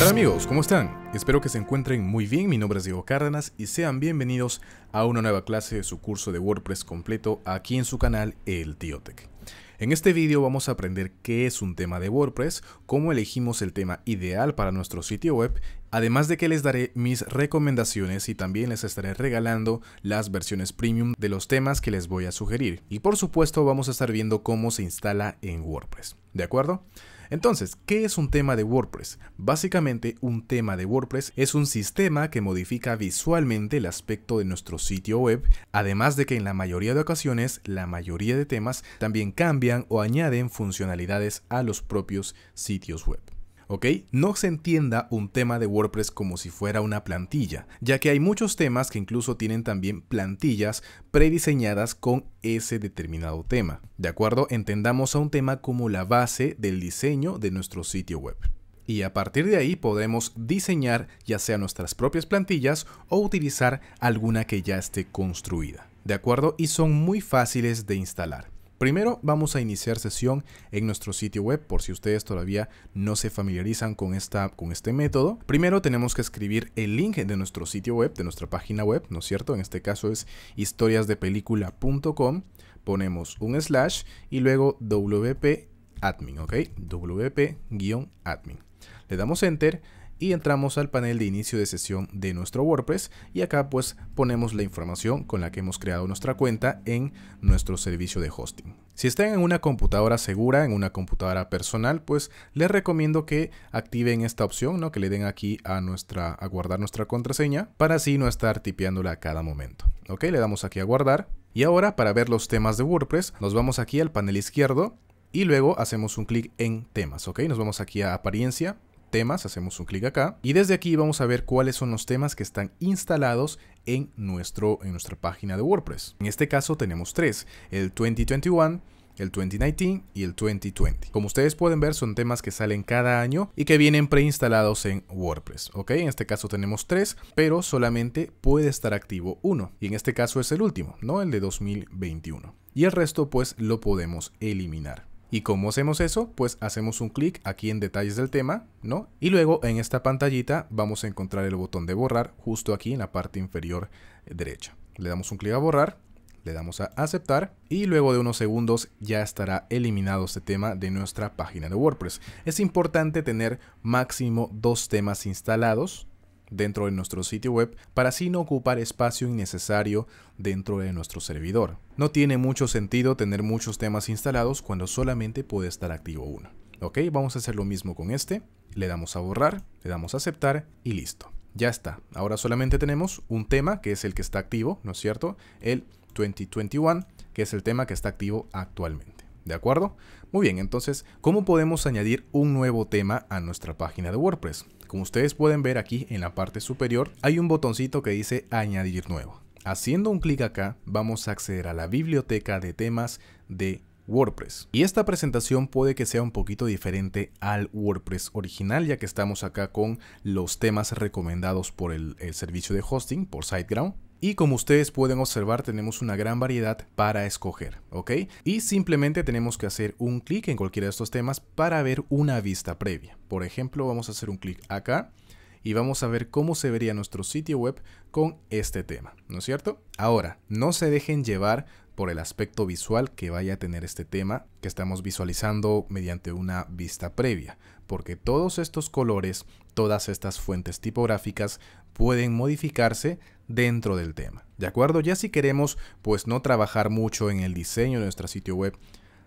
Hola amigos? ¿Cómo están? Espero que se encuentren muy bien, mi nombre es Diego Cárdenas y sean bienvenidos a una nueva clase de su curso de WordPress completo aquí en su canal El Tío En este vídeo vamos a aprender qué es un tema de WordPress, cómo elegimos el tema ideal para nuestro sitio web Además de que les daré mis recomendaciones y también les estaré regalando las versiones premium de los temas que les voy a sugerir. Y por supuesto vamos a estar viendo cómo se instala en WordPress. ¿De acuerdo? Entonces, ¿qué es un tema de WordPress? Básicamente, un tema de WordPress es un sistema que modifica visualmente el aspecto de nuestro sitio web, además de que en la mayoría de ocasiones, la mayoría de temas también cambian o añaden funcionalidades a los propios sitios web. ¿ok? No se entienda un tema de WordPress como si fuera una plantilla, ya que hay muchos temas que incluso tienen también plantillas prediseñadas con ese determinado tema. ¿De acuerdo? Entendamos a un tema como la base del diseño de nuestro sitio web y a partir de ahí podremos diseñar ya sea nuestras propias plantillas o utilizar alguna que ya esté construida. ¿De acuerdo? Y son muy fáciles de instalar. Primero vamos a iniciar sesión en nuestro sitio web por si ustedes todavía no se familiarizan con, esta, con este método. Primero tenemos que escribir el link de nuestro sitio web, de nuestra página web, ¿no es cierto? En este caso es historiasdepelicula.com. Ponemos un slash y luego wp admin, ¿ok? wp-admin. Le damos enter y entramos al panel de inicio de sesión de nuestro WordPress y acá pues ponemos la información con la que hemos creado nuestra cuenta en nuestro servicio de hosting. Si están en una computadora segura, en una computadora personal, pues les recomiendo que activen esta opción, ¿no? que le den aquí a, nuestra, a guardar nuestra contraseña para así no estar tipeándola a cada momento. Ok, le damos aquí a guardar. Y ahora para ver los temas de WordPress nos vamos aquí al panel izquierdo y luego hacemos un clic en temas, ok, nos vamos aquí a apariencia temas, hacemos un clic acá y desde aquí vamos a ver cuáles son los temas que están instalados en, nuestro, en nuestra página de WordPress. En este caso tenemos tres, el 2021, el 2019 y el 2020. Como ustedes pueden ver, son temas que salen cada año y que vienen preinstalados en WordPress. ¿ok? En este caso tenemos tres, pero solamente puede estar activo uno. Y en este caso es el último, ¿no? El de 2021. Y el resto pues lo podemos eliminar. ¿Y cómo hacemos eso? Pues hacemos un clic aquí en detalles del tema, ¿no? Y luego en esta pantallita vamos a encontrar el botón de borrar justo aquí en la parte inferior derecha. Le damos un clic a borrar, le damos a aceptar y luego de unos segundos ya estará eliminado este tema de nuestra página de WordPress. Es importante tener máximo dos temas instalados dentro de nuestro sitio web para así no ocupar espacio innecesario dentro de nuestro servidor. No tiene mucho sentido tener muchos temas instalados cuando solamente puede estar activo uno. Ok, vamos a hacer lo mismo con este, le damos a borrar, le damos a aceptar y listo. Ya está, ahora solamente tenemos un tema que es el que está activo, ¿no es cierto? El 2021, que es el tema que está activo actualmente. ¿De acuerdo? Muy bien, entonces, ¿cómo podemos añadir un nuevo tema a nuestra página de WordPress? Como ustedes pueden ver aquí en la parte superior, hay un botoncito que dice añadir nuevo. Haciendo un clic acá, vamos a acceder a la biblioteca de temas de WordPress. Y esta presentación puede que sea un poquito diferente al WordPress original, ya que estamos acá con los temas recomendados por el, servicio de hosting, por SiteGround. Y como ustedes pueden observar tenemos una gran variedad para escoger, ¿ok? Y simplemente tenemos que hacer un clic en cualquiera de estos temas para ver una vista previa. Por ejemplo, vamos a hacer un clic acá y vamos a ver cómo se vería nuestro sitio web con este tema, ¿no es cierto? Ahora, no se dejen llevar por el aspecto visual que vaya a tener este tema que estamos visualizando mediante una vista previa, porque todos estos colores, todas estas fuentes tipográficas pueden modificarse dentro del tema. ¿De acuerdo? Ya si queremos pues no trabajar mucho en el diseño de nuestro sitio web,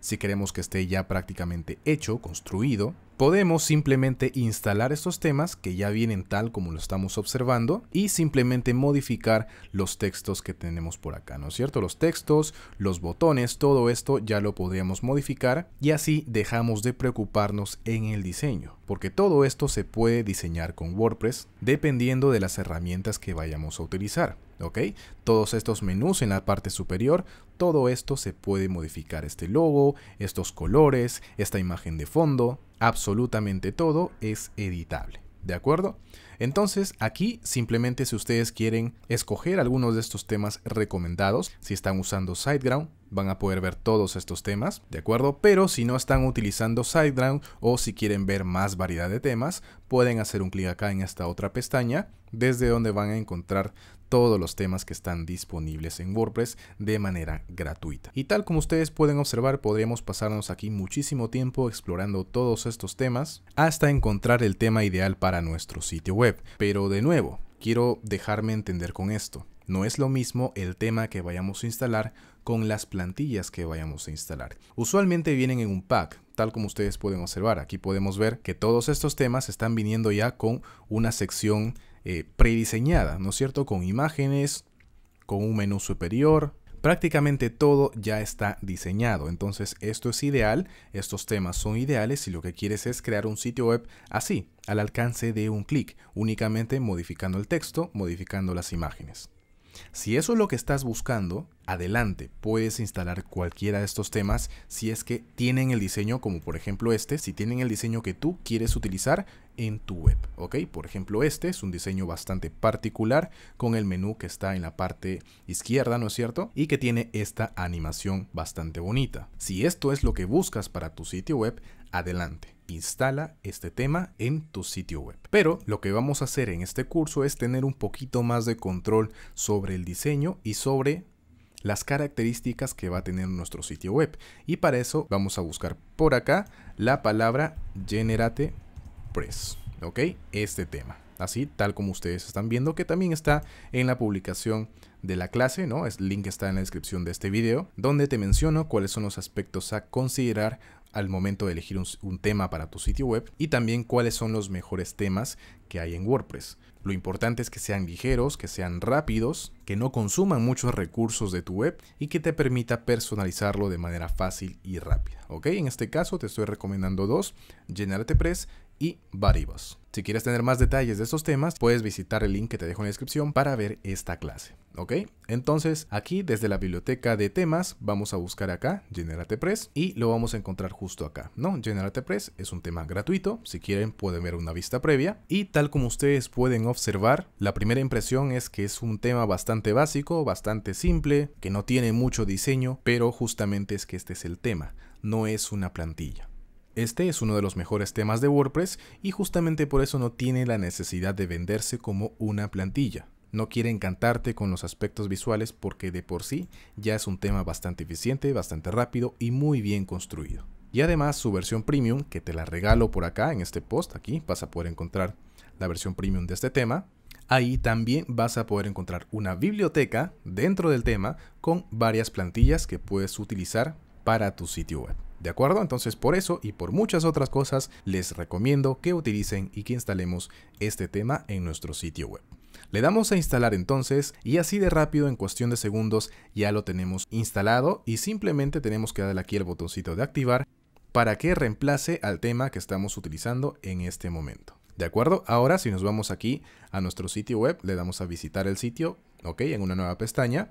si queremos que esté ya prácticamente hecho, construido, podemos simplemente instalar estos temas que ya vienen tal como lo estamos observando y simplemente modificar los textos que tenemos por acá, ¿no es cierto? Los textos, los botones, todo esto ya lo podríamos modificar y así dejamos de preocuparnos en el diseño, porque todo esto se puede diseñar con WordPress dependiendo de las herramientas que vayamos a utilizar. ¿ok? Todos estos menús en la parte superior, todo esto se puede modificar, este logo, estos colores, esta imagen de fondo, absolutamente todo es editable. ¿De acuerdo? Entonces aquí simplemente si ustedes quieren escoger algunos de estos temas recomendados, si están usando SiteGround, van a poder ver todos estos temas, ¿de acuerdo? Pero si no están utilizando SiteGround o si quieren ver más variedad de temas, pueden hacer un clic acá en esta otra pestaña, desde donde van a encontrar todos los temas que están disponibles en WordPress de manera gratuita. Y tal como ustedes pueden observar, podríamos pasarnos aquí muchísimo tiempo explorando todos estos temas hasta encontrar el tema ideal para nuestro sitio web. Pero de nuevo, quiero dejarme entender con esto. No es lo mismo el tema que vayamos a instalar con las plantillas que vayamos a instalar. Usualmente vienen en un pack, tal como ustedes pueden observar. Aquí podemos ver que todos estos temas están viniendo ya con una sección eh, prediseñada, ¿no es cierto? Con imágenes, con un menú superior, prácticamente todo ya está diseñado. Entonces esto es ideal, estos temas son ideales si lo que quieres es crear un sitio web así, al alcance de un clic, únicamente modificando el texto, modificando las imágenes. Si eso es lo que estás buscando, adelante, puedes instalar cualquiera de estos temas si es que tienen el diseño como por ejemplo este, si tienen el diseño que tú quieres utilizar en tu web, ¿ok? Por ejemplo este es un diseño bastante particular con el menú que está en la parte izquierda, ¿no es cierto? Y que tiene esta animación bastante bonita. Si esto es lo que buscas para tu sitio web, adelante instala este tema en tu sitio web. Pero lo que vamos a hacer en este curso es tener un poquito más de control sobre el diseño y sobre las características que va a tener nuestro sitio web. Y para eso vamos a buscar por acá la palabra Generate Press, ¿ok? Este tema así tal como ustedes están viendo, que también está en la publicación de la clase, ¿no? El link está en la descripción de este video, donde te menciono cuáles son los aspectos a considerar al momento de elegir un, tema para tu sitio web y también cuáles son los mejores temas que hay en WordPress. Lo importante es que sean ligeros, que sean rápidos, que no consuman muchos recursos de tu web y que te permita personalizarlo de manera fácil y rápida. ¿Ok? En este caso te estoy recomendando dos, GeneratePress y Baribas. Si quieres tener más detalles de estos temas, puedes visitar el link que te dejo en la descripción para ver esta clase. ¿Ok? Entonces, aquí desde la biblioteca de temas, vamos a buscar acá Generate Press y lo vamos a encontrar justo acá, ¿no? Generate Press es un tema gratuito, si quieren pueden ver una vista previa y tal como ustedes pueden observar, la primera impresión es que es un tema bastante básico, bastante simple, que no tiene mucho diseño, pero justamente es que este es el tema, no es una plantilla. Este es uno de los mejores temas de WordPress y justamente por eso no tiene la necesidad de venderse como una plantilla. No quiere encantarte con los aspectos visuales porque de por sí ya es un tema bastante eficiente, bastante rápido y muy bien construido. Y además su versión premium, que te la regalo por acá en este post, aquí vas a poder encontrar la versión premium de este tema. Ahí también vas a poder encontrar una biblioteca dentro del tema con varias plantillas que puedes utilizar para tu sitio web. ¿De acuerdo? Entonces por eso y por muchas otras cosas les recomiendo que utilicen y que instalemos este tema en nuestro sitio web. Le damos a instalar entonces y así de rápido en cuestión de segundos ya lo tenemos instalado y simplemente tenemos que darle aquí el botoncito de activar para que reemplace al tema que estamos utilizando en este momento. ¿De acuerdo? Ahora si nos vamos aquí a nuestro sitio web, le damos a visitar el sitio, ok, en una nueva pestaña.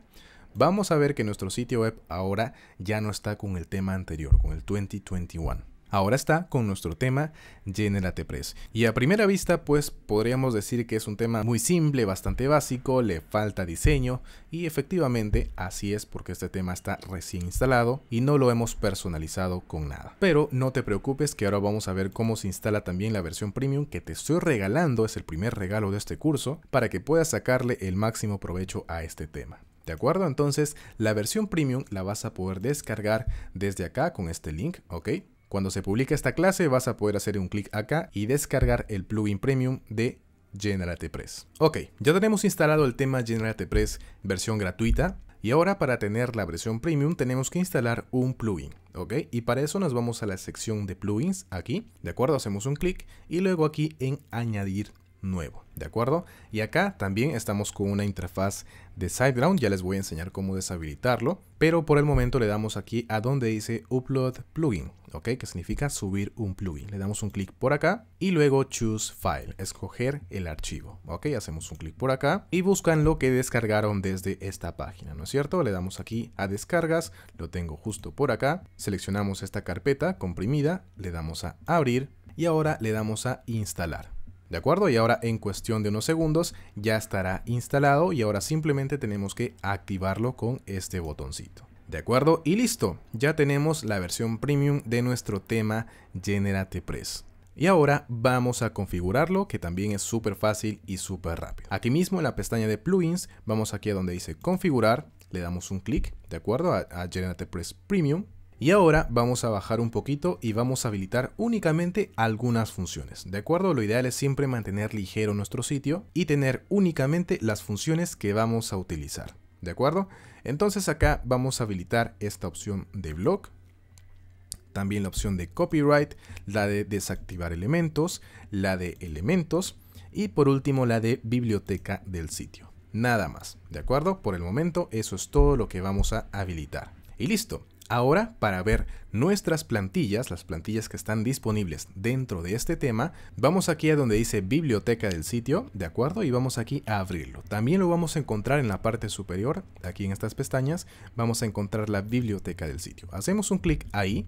Vamos a ver que nuestro sitio web ahora ya no está con el tema anterior, con el 2021. Ahora está con nuestro tema Generate Press. Y a primera vista, pues podríamos decir que es un tema muy simple, bastante básico, le falta diseño y efectivamente así es porque este tema está recién instalado y no lo hemos personalizado con nada. Pero no te preocupes que ahora vamos a ver cómo se instala también la versión premium que te estoy regalando, es el primer regalo de este curso, para que puedas sacarle el máximo provecho a este tema. ¿De acuerdo? Entonces, la versión premium la vas a poder descargar desde acá con este link, ¿ok? Cuando se publique esta clase vas a poder hacer un clic acá y descargar el plugin premium de GeneratePress. Ok, ya tenemos instalado el tema GeneratePress versión gratuita. Y ahora para tener la versión premium tenemos que instalar un plugin, ¿ok? Y para eso nos vamos a la sección de plugins aquí, ¿de acuerdo? Hacemos un clic y luego aquí en añadir nuevo, ¿de acuerdo? Y acá también estamos con una interfaz de Sideground. ya les voy a enseñar cómo deshabilitarlo, pero por el momento le damos aquí a donde dice Upload Plugin, ¿ok? Que significa subir un plugin. Le damos un clic por acá y luego Choose File, escoger el archivo, ¿ok? Hacemos un clic por acá y buscan lo que descargaron desde esta página, ¿no es cierto? Le damos aquí a Descargas, lo tengo justo por acá, seleccionamos esta carpeta comprimida, le damos a Abrir y ahora le damos a Instalar. ¿De acuerdo? Y ahora en cuestión de unos segundos ya estará instalado y ahora simplemente tenemos que activarlo con este botoncito. ¿De acuerdo? Y listo, ya tenemos la versión premium de nuestro tema Generate Press. Y ahora vamos a configurarlo, que también es súper fácil y súper rápido. Aquí mismo en la pestaña de plugins, vamos aquí a donde dice configurar, le damos un clic, ¿de acuerdo? A, GeneratePress Press Premium y ahora vamos a bajar un poquito y vamos a habilitar únicamente algunas funciones. De acuerdo, lo ideal es siempre mantener ligero nuestro sitio y tener únicamente las funciones que vamos a utilizar. ¿De acuerdo? Entonces acá vamos a habilitar esta opción de blog, también la opción de copyright, la de desactivar elementos, la de elementos y por último la de biblioteca del sitio. Nada más, ¿de acuerdo? Por el momento eso es todo lo que vamos a habilitar. Y listo, Ahora, para ver nuestras plantillas, las plantillas que están disponibles dentro de este tema, vamos aquí a donde dice biblioteca del sitio, ¿de acuerdo? Y vamos aquí a abrirlo. También lo vamos a encontrar en la parte superior, aquí en estas pestañas, vamos a encontrar la biblioteca del sitio. Hacemos un clic ahí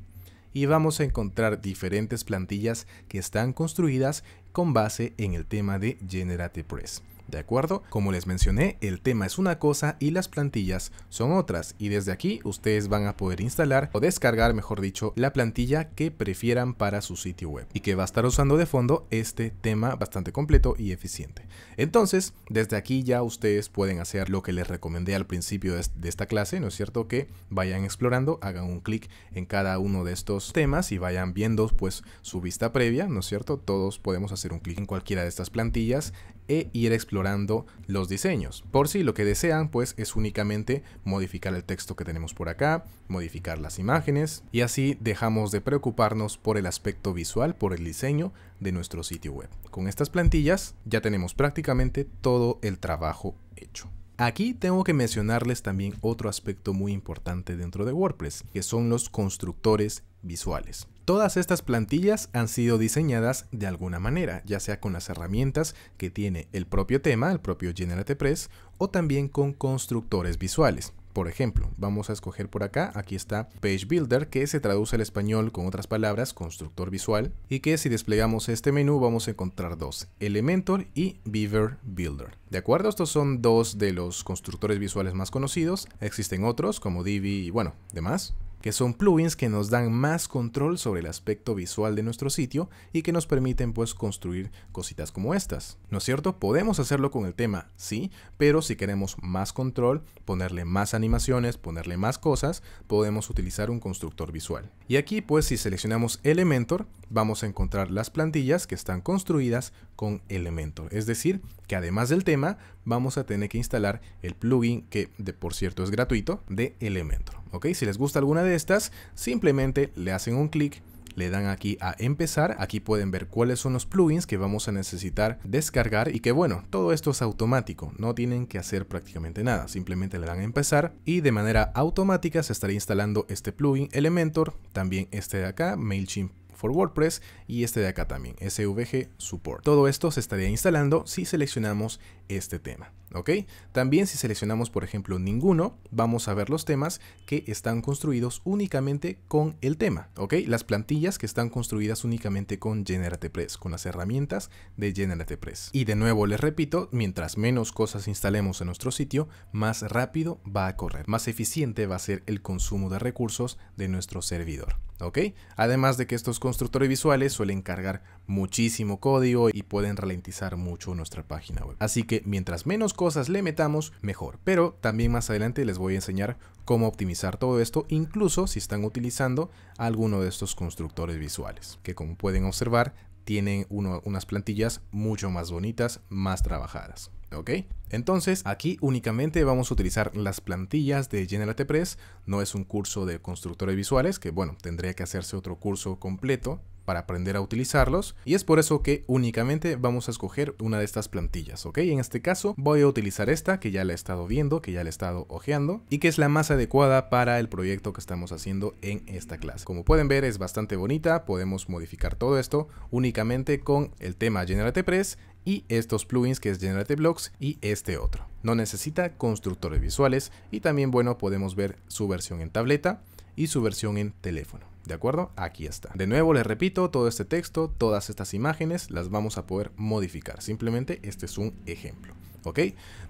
y vamos a encontrar diferentes plantillas que están construidas con base en el tema de Generate Press. ¿De acuerdo? Como les mencioné, el tema es una cosa y las plantillas son otras y desde aquí ustedes van a poder instalar o descargar, mejor dicho, la plantilla que prefieran para su sitio web y que va a estar usando de fondo este tema bastante completo y eficiente. Entonces, desde aquí ya ustedes pueden hacer lo que les recomendé al principio de esta clase, ¿no es cierto? Que vayan explorando, hagan un clic en cada uno de estos temas y vayan viendo pues su vista previa, ¿no es cierto? Todos podemos hacer un clic en cualquiera de estas plantillas e ir explorando los diseños. Por si lo que desean pues es únicamente modificar el texto que tenemos por acá, modificar las imágenes y así dejamos de preocuparnos por el aspecto visual, por el diseño de nuestro sitio web. Con estas plantillas ya tenemos prácticamente todo el trabajo hecho. Aquí tengo que mencionarles también otro aspecto muy importante dentro de WordPress, que son los constructores visuales. Todas estas plantillas han sido diseñadas de alguna manera, ya sea con las herramientas que tiene el propio tema, el propio GeneratePress, o también con constructores visuales. Por ejemplo, vamos a escoger por acá, aquí está Page Builder, que se traduce al español con otras palabras, constructor visual, y que si desplegamos este menú vamos a encontrar dos, Elementor y Beaver Builder. ¿De acuerdo? Estos son dos de los constructores visuales más conocidos, existen otros como Divi y bueno, demás que son plugins que nos dan más control sobre el aspecto visual de nuestro sitio y que nos permiten pues construir cositas como estas. ¿No es cierto? Podemos hacerlo con el tema, sí, pero si queremos más control, ponerle más animaciones, ponerle más cosas, podemos utilizar un constructor visual. Y aquí pues si seleccionamos Elementor, vamos a encontrar las plantillas que están construidas con Elementor. Es decir, que además del tema, vamos a tener que instalar el plugin que, de, por cierto, es gratuito de Elementor. ¿Ok? Si les gusta alguna de estas, simplemente le hacen un clic le dan aquí a empezar, aquí pueden ver cuáles son los plugins que vamos a necesitar descargar y que bueno, todo esto es automático, no tienen que hacer prácticamente nada, simplemente le dan a empezar y de manera automática se estará instalando este plugin Elementor, también este de acá, MailChimp WordPress y este de acá también, SVG Support. Todo esto se estaría instalando si seleccionamos este tema. ¿ok? También si seleccionamos por ejemplo ninguno, vamos a ver los temas que están construidos únicamente con el tema, ¿ok? Las plantillas que están construidas únicamente con GeneratePress, con las herramientas de GeneratePress. Y de nuevo les repito, mientras menos cosas instalemos en nuestro sitio, más rápido va a correr, más eficiente va a ser el consumo de recursos de nuestro servidor. ¿ok? Además de que estos constructores visuales suelen cargar muchísimo código y pueden ralentizar mucho nuestra página web. Así que mientras menos cosas le metamos, mejor. Pero también más adelante les voy a enseñar cómo optimizar todo esto, incluso si están utilizando alguno de estos constructores visuales, que como pueden observar, tienen unas plantillas mucho más bonitas, más trabajadas. ¿ok? Entonces aquí únicamente vamos a utilizar las plantillas de at Press, no es un curso de constructores visuales, que bueno, tendría que hacerse otro curso completo para aprender a utilizarlos y es por eso que únicamente vamos a escoger una de estas plantillas, ¿ok? En este caso voy a utilizar esta que ya la he estado viendo, que ya la he estado ojeando y que es la más adecuada para el proyecto que estamos haciendo en esta clase. Como pueden ver es bastante bonita, podemos modificar todo esto únicamente con el tema GeneratePress y estos plugins que es Generate y este otro. No necesita constructores visuales y también bueno podemos ver su versión en tableta y su versión en teléfono. ¿De acuerdo? Aquí está. De nuevo les repito, todo este texto, todas estas imágenes las vamos a poder modificar. Simplemente este es un ejemplo. ¿Ok?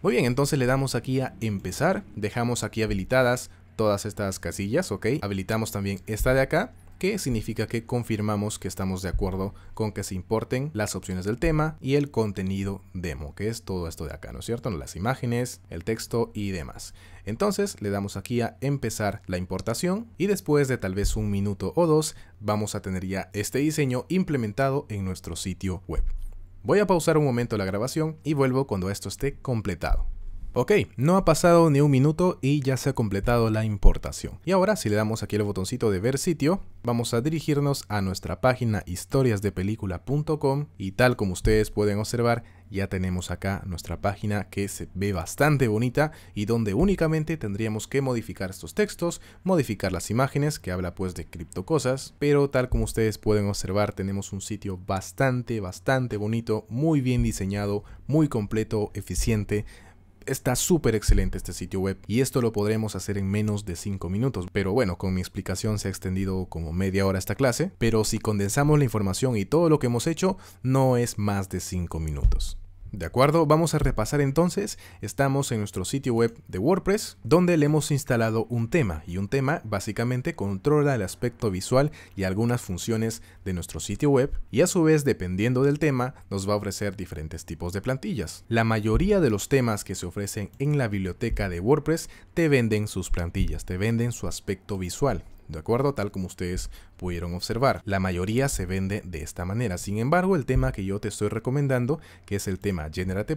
Muy bien, entonces le damos aquí a empezar. Dejamos aquí habilitadas todas estas casillas, ¿ok? Habilitamos también esta de acá que significa que confirmamos que estamos de acuerdo con que se importen las opciones del tema y el contenido demo, que es todo esto de acá, ¿no es cierto? Las imágenes, el texto y demás. Entonces le damos aquí a empezar la importación y después de tal vez un minuto o dos vamos a tener ya este diseño implementado en nuestro sitio web. Voy a pausar un momento la grabación y vuelvo cuando esto esté completado. Ok, no ha pasado ni un minuto y ya se ha completado la importación. Y ahora si le damos aquí el botoncito de ver sitio, vamos a dirigirnos a nuestra página historiasdepelicula.com y tal como ustedes pueden observar, ya tenemos acá nuestra página que se ve bastante bonita y donde únicamente tendríamos que modificar estos textos, modificar las imágenes que habla pues de cripto cosas pero tal como ustedes pueden observar tenemos un sitio bastante bastante bonito, muy bien diseñado, muy completo, eficiente, Está súper excelente este sitio web y esto lo podremos hacer en menos de 5 minutos. Pero bueno, con mi explicación se ha extendido como media hora esta clase, pero si condensamos la información y todo lo que hemos hecho, no es más de 5 minutos. ¿De acuerdo? Vamos a repasar entonces, estamos en nuestro sitio web de WordPress donde le hemos instalado un tema y un tema básicamente controla el aspecto visual y algunas funciones de nuestro sitio web y a su vez dependiendo del tema nos va a ofrecer diferentes tipos de plantillas. La mayoría de los temas que se ofrecen en la biblioteca de WordPress te venden sus plantillas, te venden su aspecto visual. ¿de acuerdo? Tal como ustedes pudieron observar. La mayoría se vende de esta manera. Sin embargo, el tema que yo te estoy recomendando, que es el tema Generate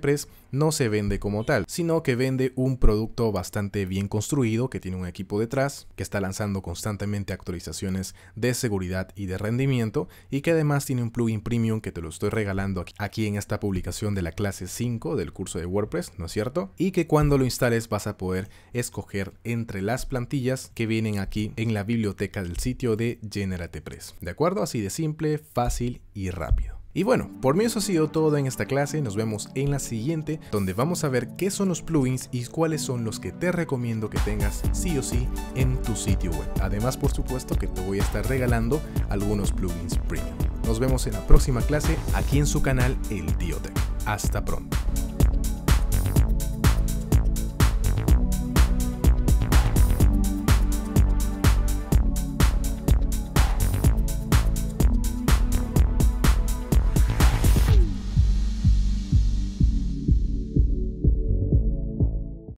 no se vende como tal, sino que vende un producto bastante bien construido, que tiene un equipo detrás, que está lanzando constantemente actualizaciones de seguridad y de rendimiento, y que además tiene un plugin premium que te lo estoy regalando aquí en esta publicación de la clase 5 del curso de WordPress, ¿no es cierto? Y que cuando lo instales vas a poder escoger entre las plantillas que vienen aquí en la biblioteca del sitio de Generate ¿De acuerdo? Así de simple, fácil y rápido. Y bueno, por mí eso ha sido todo en esta clase, nos vemos en la siguiente, donde vamos a ver qué son los plugins y cuáles son los que te recomiendo que tengas sí o sí en tu sitio web. Además, por supuesto que te voy a estar regalando algunos plugins premium. Nos vemos en la próxima clase aquí en su canal El Tío Hasta pronto.